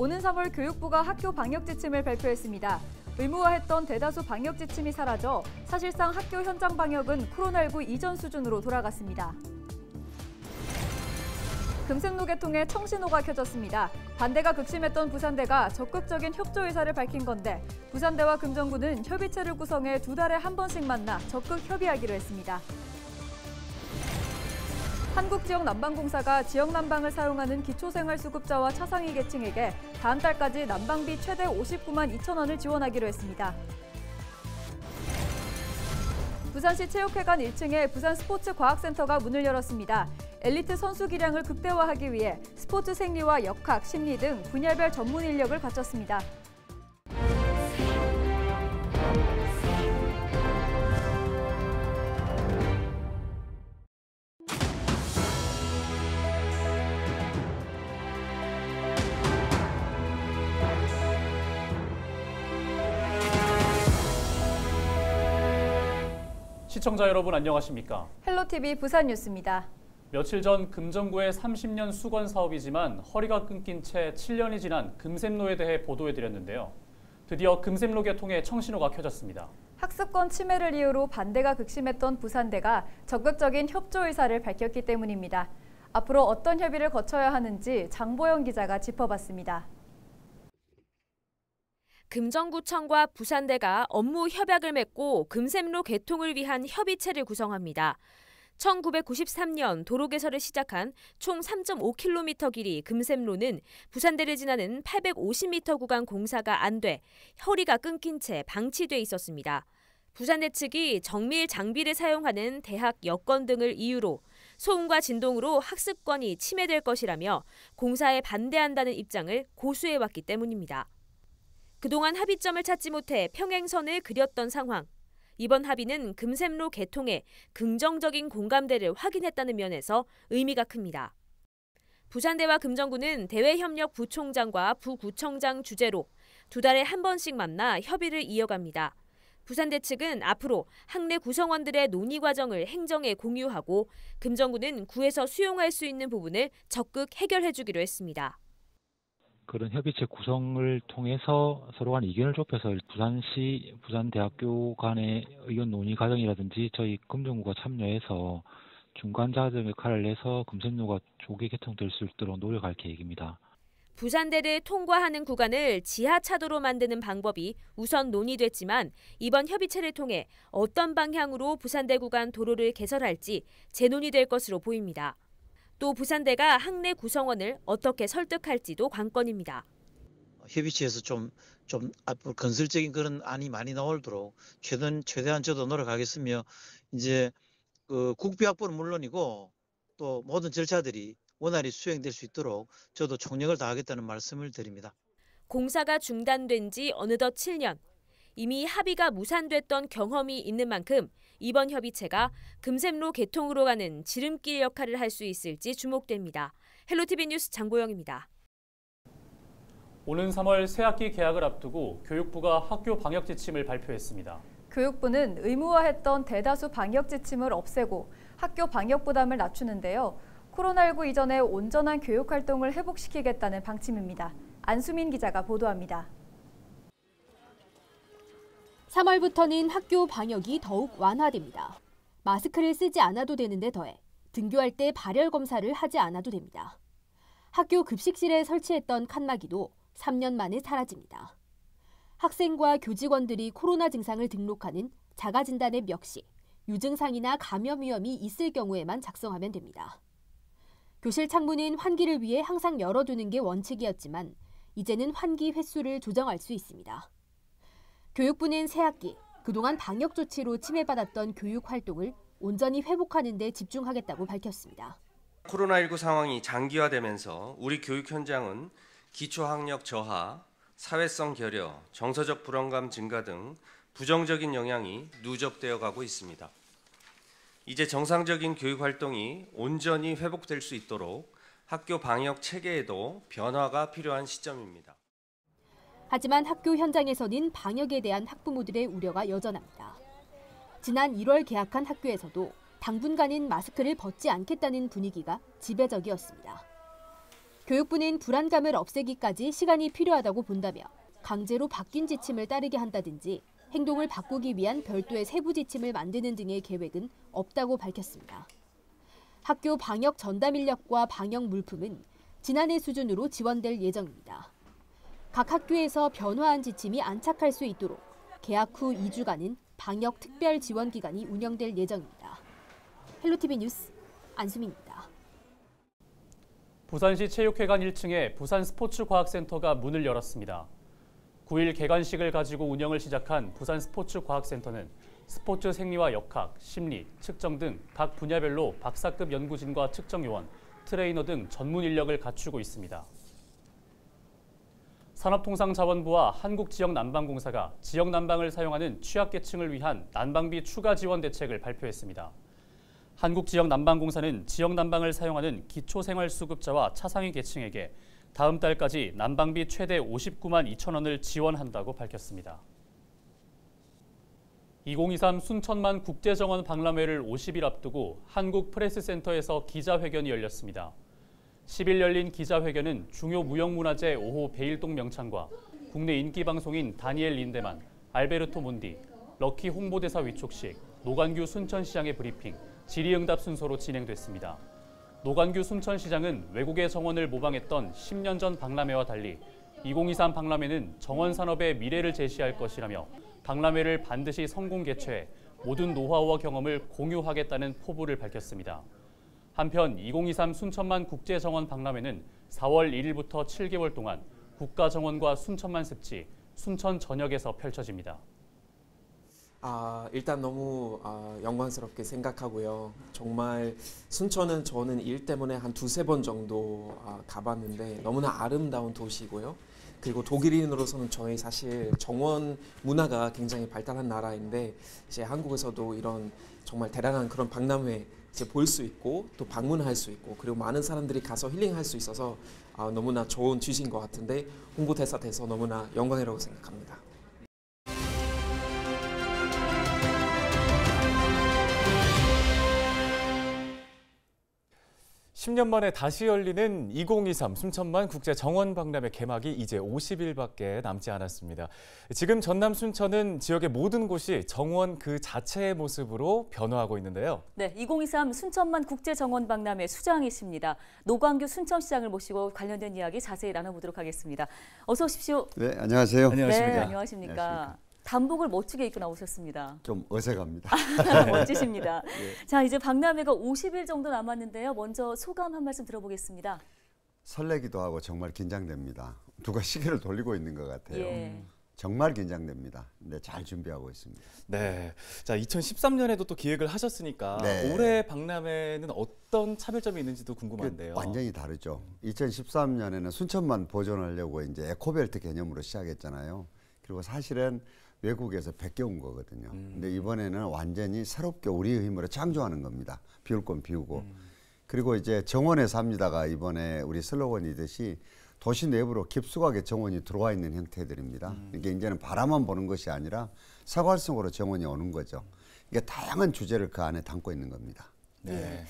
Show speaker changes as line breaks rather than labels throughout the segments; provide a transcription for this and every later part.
오는 3월 교육부가 학교 방역 지침을 발표했습니다. 의무화했던 대다수 방역 지침이 사라져 사실상 학교 현장 방역은 코로나19 이전 수준으로 돌아갔습니다. 금색로에 통해 청신호가 켜졌습니다. 반대가 극심했던 부산대가 적극적인 협조 의사를 밝힌 건데 부산대와 금정구는 협의체를 구성해 두 달에 한 번씩 만나 적극 협의하기로 했습니다. 한국지역난방공사가 지역난방을 사용하는 기초생활수급자와 차상위 계층에게 다음 달까지 난방비 최대 59만 2천 원을 지원하기로 했습니다. 부산시 체육회관 1층에 부산 스포츠과학센터가 문을 열었습니다. 엘리트 선수 기량을 극대화하기 위해 스포츠 생리와 역학, 심리 등 분야별 전문 인력을 갖췄습니다.
시청자 여러분 안녕하십니까?
헬로TV 부산뉴스입니다.
며칠 전 금정구의 30년 수건 사업이지만 허리가 끊긴 채 7년이 지난 금샘로에 대해 보도해드렸는데요. 드디어 금샘로 개통에 청신호가 켜졌습니다.
학습권 침해를 이유로 반대가 극심했던 부산대가 적극적인 협조 의사를 밝혔기 때문입니다. 앞으로 어떤 협의를 거쳐야 하는지 장보영 기자가 짚어봤습니다.
금정구청과 부산대가 업무 협약을 맺고 금샘로 개통을 위한 협의체를 구성합니다. 1993년 도로 개설을 시작한 총 3.5km 길이 금샘로는 부산대를 지나는 850m 구간 공사가 안돼 허리가 끊긴 채 방치돼 있었습니다. 부산대 측이 정밀 장비를 사용하는 대학 여건 등을 이유로 소음과 진동으로 학습권이 침해될 것이라며 공사에 반대한다는 입장을 고수해왔기 때문입니다. 그동안 합의점을 찾지 못해 평행선을 그렸던 상황. 이번 합의는 금샘로 개통에 긍정적인 공감대를 확인했다는 면에서 의미가 큽니다. 부산대와 금정구는 대외협력 부총장과 부구청장 주재로 두 달에 한 번씩 만나 협의를 이어갑니다. 부산대 측은 앞으로 학내 구성원들의 논의 과정을 행정에 공유하고 금정구는 구에서 수용할 수 있는 부분을 적극 해결해 주기로 했습니다.
그런 협의체 구성을 통해서 서로 간의견을 좁혀서 부산시, 부산대학교 간의 의견 논의 과정이라든지 저희 금정구가 참여해서 중간자들 역할을 해서 금생로가 조기 개통될 수 있도록 노력할 계획입니다.
부산대를 통과하는 구간을 지하차도로 만드는 방법이 우선 논의됐지만 이번 협의체를 통해 어떤 방향으로 부산대 구간 도로를 개설할지 재논의될 것으로 보입니다. 또 부산대가 학내 구성원을 어떻게 설득할지도 관건입니다.
협의체에서 좀, 좀 앞으로 건설적인 그런 안이 많이 나오도록 최대한, 최대한 저도 노력하겠으며 이제 그국비확보는 물론이고 또 모든 절차들이 원활히 수행될 수 있도록 저도 총력을 다하겠다는 말씀을 드립니다.
공사가 중단된 지 어느덧 7년. 이미 합의가 무산됐던 경험이 있는 만큼 이번 협의체가 금샘로 개통으로 가는 지름길 역할을 할 수 있을지 주목됩니다. 헬로티비
뉴스 장보영입니다.
오는 3월 새학기 개학을 앞두고 교육부가 학교 방역 지침을 발표했습니다.
교육부는 의무화했던 대다수 방역 지침을 없애고 학교 방역 부담을 낮추는데요. 코로나19 이전에 온전한 교육 활동을 회복시키겠다는 방침입니다. 안수민 기자가 보도합니다. 3월부터는 학교 방역이 더욱 완화됩니다.
마스크를 쓰지 않아도 되는데 더해 등교할 때 발열 검사를 하지 않아도 됩니다. 학교 급식실에 설치했던 칸막이도 3년 만에 사라집니다. 학생과 교직원들이 코로나 증상을 등록하는 자가진단의 역시 유증상이나 감염 위험이 있을 경우에만 작성하면 됩니다. 교실 창문은 환기를 위해 항상 열어두는 게 원칙이었지만 이제는 환기 횟수를 조정할 수 있습니다. 교육부는 새학기 그동안 방역 조치로 침해받았던 교육 활동을 온전히 회복하는 데 집중하겠다고 밝혔습니다.
코로나19 상황이 장기화되면서 우리 교육 현장은 기초학력 저하, 사회성 결여, 정서적 불안감 증가 등 부정적인 영향이 누적되어 가고 있습니다. 이제 정상적인 교육 활동이 온전히 회복될 수 있도록 학교 방역 체계에도 변화가 필요한 시점입니다.
하지만 학교 현장에서는 방역에 대한 학부모들의 우려가 여전합니다. 지난 1월 개학한 학교에서도 당분간은 마스크를 벗지 않겠다는 분위기가 지배적이었습니다. 교육부는 불안감을 없애기까지 시간이 필요하다고 본다며 강제로 바뀐 지침을 따르게 한다든지 행동을 바꾸기 위한 별도의 세부 지침을 만드는 등의 계획은 없다고 밝혔습니다. 학교 방역 전담 인력과 방역 물품은 지난해 수준으로 지원될 예정입니다. 각 학교에서 변화한 지침이 안착할 수 있도록 개학 후 2주간은 방역 특별 지원 기간이 운영될 예정입니다. 헬로티비 뉴스 안수민입니다.
부산시 체육회관 1층에 부산 스포츠과학센터가 문을 열었습니다. 9일 개관식을 가지고 운영을 시작한 부산 스포츠과학센터는 스포츠 생리와 역학, 심리, 측정 등 각 분야별로 박사급 연구진과 측정요원, 트레이너 등 전문 인력을 갖추고 있습니다. 산업통상자원부와 한국지역난방공사가 지역 난방을 사용하는 취약계층을 위한 난방비 추가 지원 대책을 발표했습니다. 한국지역난방공사는 지역 난방을 사용하는 기초생활수급자와 차상위 계층에게 다음 달까지 난방비 최대 59만 2천 원을 지원한다고 밝혔습니다. 2023 순천만 국제정원 박람회를 50일 앞두고 한국 프레스센터에서 기자회견이 열렸습니다. 10일 열린 기자회견은 중요 무형문화재 5호 베일동 명창과 국내 인기 방송인 다니엘 린데만, 알베르토 몬디, 럭키 홍보대사 위촉식, 노관규 순천시장의 브리핑, 질의응답 순서로 진행됐습니다. 노관규 순천시장은 외국의 정원을 모방했던 10년 전 박람회와 달리 2023 박람회는 정원 산업의 미래를 제시할 것이라며 박람회를 반드시 성공 개최해 모든 노하우와 경험을 공유하겠다는 포부를 밝혔습니다. 한편 2023 순천만 국제정원 박람회는 4월 1일부터 7개월 동안 국가정원과 순천만 습지, 순천 전역에서 펼쳐집니다.
아, 일단 너무 아, 영광스럽게 생각하고요. 정말 순천은 저는 일 때문에 한 두 세 번 정도 아, 가봤는데 너무나 아름다운 도시고요. 그리고 독일인으로서는 저희 사실 정원 문화가 굉장히 발달한 나라인데 이제 한국에서도 이런 정말 대단한 그런 박람회 이제 볼 수 있고 또 방문할 수 있고 그리고 많은 사람들이 가서 힐링할 수 있어서 아, 너무나 좋은 주신 것 같은데 홍보대사 돼서 너무나 영광이라고 생각합니다. 10년 만에 다시 열리는 2023 순천만 국제 정원 박람회 개막이 이제 50일밖에 남지 않았습니다. 지금 전남 순천은 지역의 모든 곳이 정원 그 자체의 모습으로 변화하고
있는데요.
네, 2023 순천만 국제 정원 박람회 수장이십니다. 노광규 순천시장을 모시고 관련된 이야기 자세히 나눠보도록 하겠습니다. 어서 오십시오.
네, 안녕하세요. 안녕하십니까. 네, 안녕하십니까.
안녕하십니까. 단복을 멋지게 입고 나오셨습니다.
좀 어색합니다. 멋지십니다. 예.
자, 이제 박람회가 50일 정도 남았는데요. 먼저 소감 한 말씀 들어보겠습니다.
설레기도 하고 정말 긴장됩니다. 누가 시계를 돌리고 있는 것 같아요. 예. 정말 긴장됩니다. 네, 잘 준비하고 있습니다. 네. 자, 2013년에도 또 기획을 하셨으니까
네. 올해 박람회는 어떤 차별점이 있는지도 궁금한데요. 그
완전히 다르죠. 2013년에는 순천만 보존하려고 이제 에코벨트 개념으로 시작했잖아요. 그리고 사실은 외국에서 베껴온 거거든요. 음. 근데 이번에는 완전히 새롭게 우리의 힘으로 창조하는 겁니다. 비울 건 비우고. 음. 그리고 이제 정원에서 합니다가 이번에 우리 슬로건이듯이 도시 내부로 깊숙하게 정원이 들어와 있는 형태들입니다. 음. 이게 이제는 바라만 보는 것이 아니라 사활성으로 정원이 오는 거죠. 이게 다양한 주제를 그 안에 담고 있는 겁니다. 네. 네.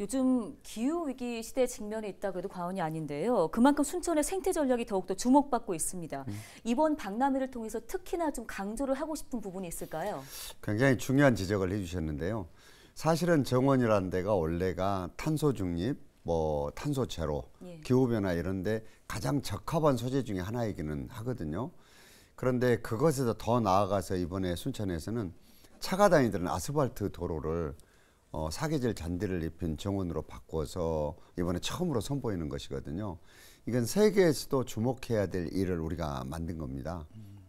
요즘 기후위기 시대에 직면해 있다고 해도 과언이 아닌데요. 그만큼 순천의 생태 전략이 더욱더 주목받고 있습니다. 음. 이번 박람회를 통해서 특히나 좀 강조를 하고 싶은 부분이 있을까요?
굉장히 중요한 지적을 해주셨는데요. 사실은 정원이라는 데가 원래가 탄소 중립, 뭐 탄소 제로, 예. 기후변화 이런 데 가장 적합한 소재 중에 하나이기는 하거든요. 그런데 그것에서 더 나아가서 이번에 순천에서는 차가 다니는 아스팔트 도로를 어, 사계절 잔디를 입힌 정원으로 바꿔서 이번에 처음으로 선보이는 것이거든요. 이건 세계에서도 주목해야 될 일을 우리가 만든 겁니다.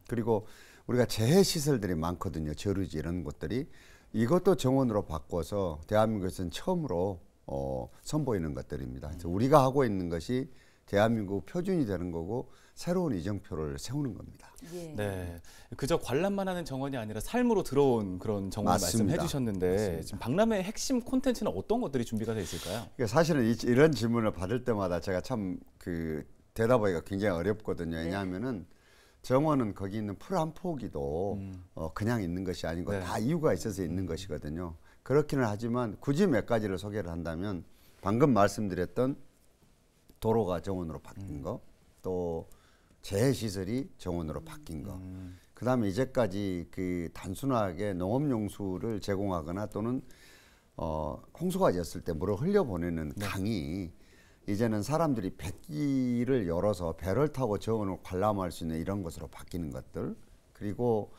그리고 우리가 재해 시설들이 많거든요. 저류지 이런 것들이 이것도 정원으로 바꿔서 대한민국에서는 처음으로 어, 선보이는 것들입니다. 그래서 우리가 하고 있는 것이 대한민국 표준이 되는 거고 새로운 이정표를 세우는 겁니다. 예. 네, 그저 관람만 하는 정원이 아니라 삶으로 들어온 그런 정원 말씀해 주셨는데 지금
박람회 핵심 콘텐츠는 어떤 것들이 준비가 되어 있을까요?
그러니까 사실은 이, 이런 질문을 받을 때마다 제가 참그 대답하기가 굉장히 어렵거든요. 네. 왜냐하면은 정원은 거기 있는 풀 한 포기도 음. 어, 그냥 있는 것이 아니고 네. 다 이유가 있어서 있는 음. 것이거든요. 그렇기는 하지만 굳이 몇 가지를 소개를 한다면 방금 말씀드렸던 도로가 정원으로 바뀐 음. 거, 또 재해시설이 정원으로 바뀐 거, 음. 그 다음에 이제까지 그 단순하게 농업용수를 제공하거나 또는 어, 홍수가 졌을 때 물을 흘려보내는 네. 강이 이제는 사람들이 뱃기를 열어서 배를 타고 정원을 관람할 수 있는 이런 것으로 바뀌는 것들 그리고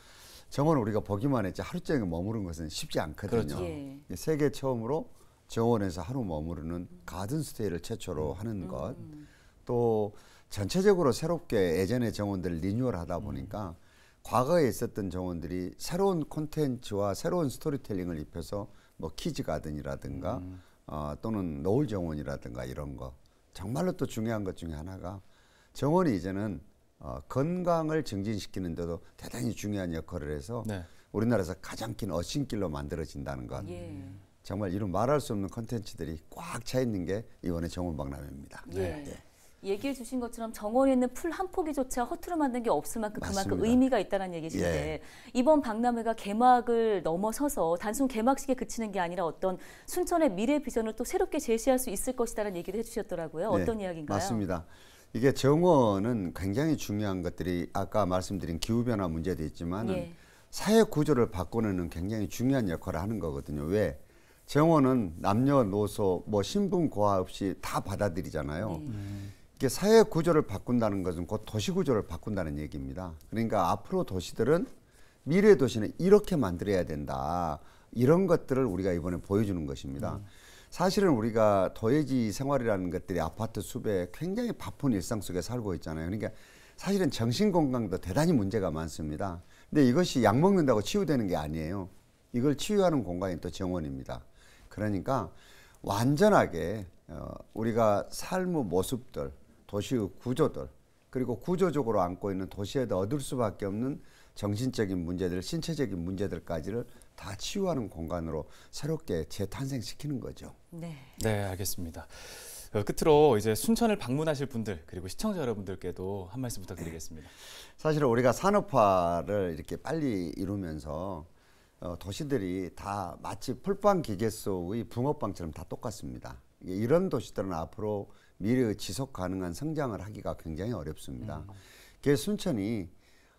정원을 우리가 보기만 했지 하루 종일 머무른 것은 쉽지 않거든요. 그렇죠. 예. 세계 처음으로 정원에서 하루 머무르는 가든스테이를 최초로 음, 하는 음, 것, 음. 또 전체적으로 새롭게 예전의 정원들을 리뉴얼하다 보니까 과거에 있었던 정원들이 새로운 콘텐츠와 새로운 스토리텔링을 입혀서 뭐 키즈 가든이라든가 어, 또는 노을 정원이라든가 이런 거 정말로 또 중요한 것 중에 하나가 정원이 이제는 어, 건강을 증진시키는데도 대단히 중요한 역할을 해서 네. 우리나라에서 가장 긴 어신길로 만들어진다는 것. 예. 정말 이런 말할 수 없는 컨텐츠들이 꽉 차 있는 게 이번에 정원 박람회입니다.
네. 예. 얘기해 주신 것처럼 정원에는 풀 한 포기조차 허투루 만든 게 없을 만큼 맞습니다. 그만큼 의미가 있다는 얘기신데 예. 이번 박람회가 개막을 넘어서서 단순 개막식에 그치는 게 아니라 어떤 순천의 미래 비전을 또 새롭게 제시할 수 있을 것이라는 얘기를 해주셨더라고요. 네. 어떤 네. 이야기인가요?
맞습니다. 이게 정원은 굉장히 중요한 것들이 아까 말씀드린 기후변화 문제도 있지만 예. 사회 구조를 바꾸는 굉장히 중요한 역할을 하는 거거든요. 왜? 정원은 남녀노소 뭐 신분 고하 없이 다 받아들이잖아요. 음. 이게 사회 구조를 바꾼다는 것은 곧 도시 구조를 바꾼다는 얘기입니다. 그러니까 앞으로 도시들은 미래 도시는 이렇게 만들어야 된다. 이런 것들을 우리가 이번에 보여주는 것입니다. 음. 사실은 우리가 도예지 생활이라는 것들이 아파트 숲에 굉장히 바쁜 일상 속에 살고 있잖아요. 그러니까 사실은 정신 건강도 대단히 문제가 많습니다. 근데 이것이 약 먹는다고 치유되는 게 아니에요. 이걸 치유하는 공간이 또 정원입니다. 그러니까 완전하게 어, 우리가 삶의 모습들, 도시의 구조들, 그리고 구조적으로 안고 있는 도시에다 얻을 수밖에 없는 정신적인 문제들, 신체적인 문제들까지를 다 치유하는 공간으로 새롭게 재탄생시키는 거죠. 네. 네, 알겠습니다. 어, 끝으로 이제 순천을
방문하실 분들 그리고 시청자 여러분들께도 한 말씀 부탁드리겠습니다. 네.
사실 우리가 산업화를 이렇게 빨리 이루면서 어, 도시들이 다 마치 풀빵 기계 속의 붕어빵처럼 다 똑같습니다. 이런 도시들은 앞으로 미래의 지속 가능한 성장을 하기가 굉장히 어렵습니다. 그래서 음. 순천이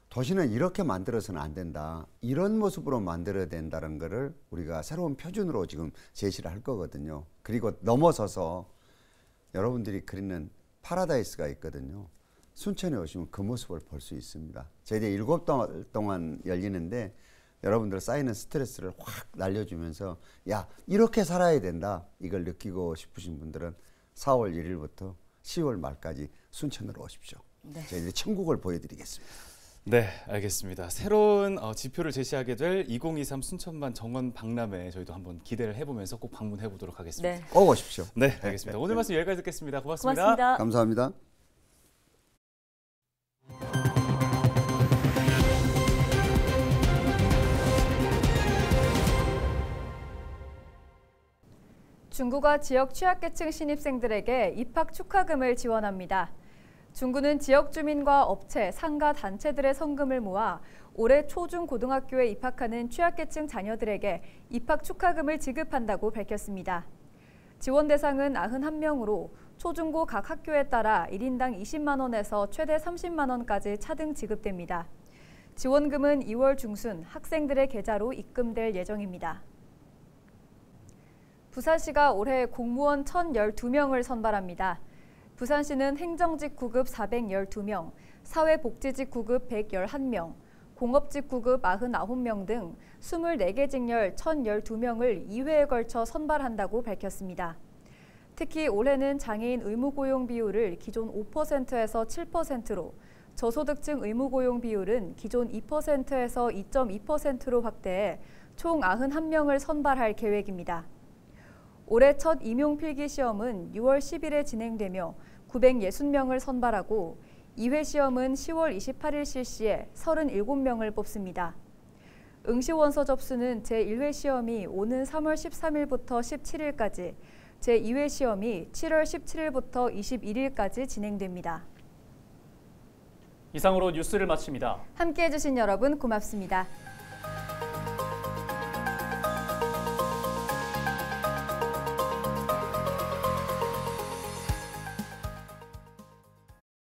도시는 이렇게 만들어서는 안 된다. 이런 모습으로 만들어야 된다는 것을 우리가 새로운 표준으로 지금 제시를 할 거거든요. 그리고 넘어서서 여러분들이 그리는 파라다이스가 있거든요. 순천에 오시면 그 모습을 볼 수 있습니다. 제희들 일곱 달 동안 열리는데 여러분들 쌓이는 스트레스를 확 날려주면서 야 이렇게 살아야 된다 이걸 느끼고 싶으신 분들은 4월 1일부터 10월 말까지 순천으로 오십시오. 네. 제가 이제 천국을 보여드리겠습니다. 네, 알겠습니다.
새로운 어, 지표를 제시하게 될 2023 순천만 정원 박람회 저희도 한번 기대를 해보면서 꼭 방문해 보도록 하겠습니다. 네. 꼭 오십시오. 네, 알겠습니다. 네, 오늘 말씀 여기까지 듣겠습니다 고맙습니다. 고맙습니다.
감사합니다.
중구가 지역 취약계층 신입생들에게 입학 축하금을 지원합니다. 중구는 지역 주민과 업체, 상가, 단체들의 성금을 모아 올해 초중고등학교에 입학하는 취약계층 자녀들에게 입학 축하금을 지급한다고 밝혔습니다. 지원 대상은 91명으로 초중고 각 학교에 따라 1인당 20만 원에서 최대 30만 원까지 차등 지급됩니다. 지원금은 2월 중순 학생들의 계좌로 입금될 예정입니다. 부산시가 올해 공무원 1,012명을 선발합니다. 부산시는 행정직 구급 412명, 사회복지직 구급 111명, 공업직 구급 99명 등 24개 직렬 1,012명을 2회에 걸쳐 선발한다고 밝혔습니다. 특히 올해는 장애인 의무고용 비율을 기존 5%에서 7%로, 저소득층 의무고용 비율은 기존 2%에서 2.2%로 확대해 총 91명을 선발할 계획입니다. 올해 첫 임용필기 시험은 6월 10일에 진행되며 960명을 선발하고 2회 시험은 10월 28일 실시해 37명을 뽑습니다. 응시원서 접수는 제1회 시험이 오는 3월 13일부터 17일까지, 제2회 시험이 7월 17일부터 21일까지 진행됩니다.
이상으로 뉴스를 마칩니다.
함께해 주신 여러분 고맙습니다.